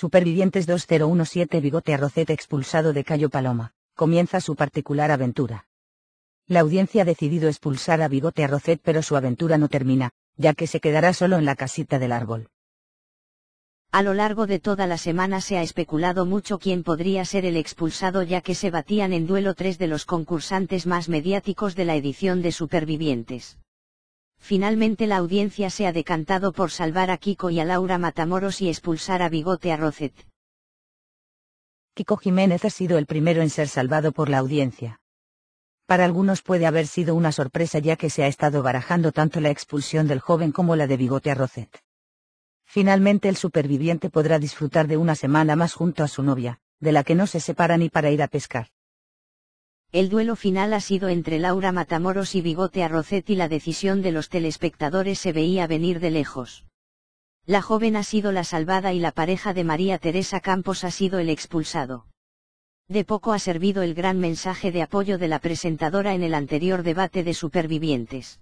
Supervivientes 2017 Bigote Arrocet expulsado de Cayo Paloma. Comienza su particular aventura. La audiencia ha decidido expulsar a Bigote Arrocet pero su aventura no termina, ya que se quedará solo en la casita del árbol. A lo largo de toda la semana se ha especulado mucho quién podría ser el expulsado ya que se batían en duelo tres de los concursantes más mediáticos de la edición de Supervivientes. Finalmente la audiencia se ha decantado por salvar a Kiko y a Laura Matamoros y expulsar a Bigote a Roset. Kiko Jiménez ha sido el primero en ser salvado por la audiencia. Para algunos puede haber sido una sorpresa ya que se ha estado barajando tanto la expulsión del joven como la de Bigote a Rocet. Finalmente el superviviente podrá disfrutar de una semana más junto a su novia, de la que no se separa ni para ir a pescar. El duelo final ha sido entre Laura Matamoros y Bigote Arrocet y la decisión de los telespectadores se veía venir de lejos. La joven ha sido la salvada y la pareja de María Teresa Campos ha sido el expulsado. De poco ha servido el gran mensaje de apoyo de la presentadora en el anterior debate de supervivientes.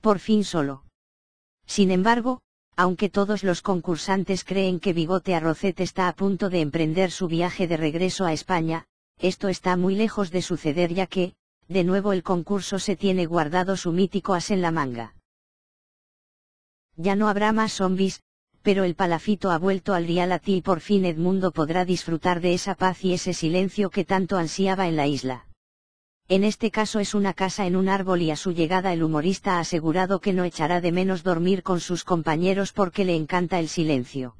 Por fin solo. Sin embargo, aunque todos los concursantes creen que Bigote Arrocet está a punto de emprender su viaje de regreso a España, esto está muy lejos de suceder ya que, de nuevo el concurso se tiene guardado su mítico as en la manga. Ya no habrá más zombies, pero el palafito ha vuelto al ti y por fin Edmundo podrá disfrutar de esa paz y ese silencio que tanto ansiaba en la isla. En este caso es una casa en un árbol y a su llegada el humorista ha asegurado que no echará de menos dormir con sus compañeros porque le encanta el silencio.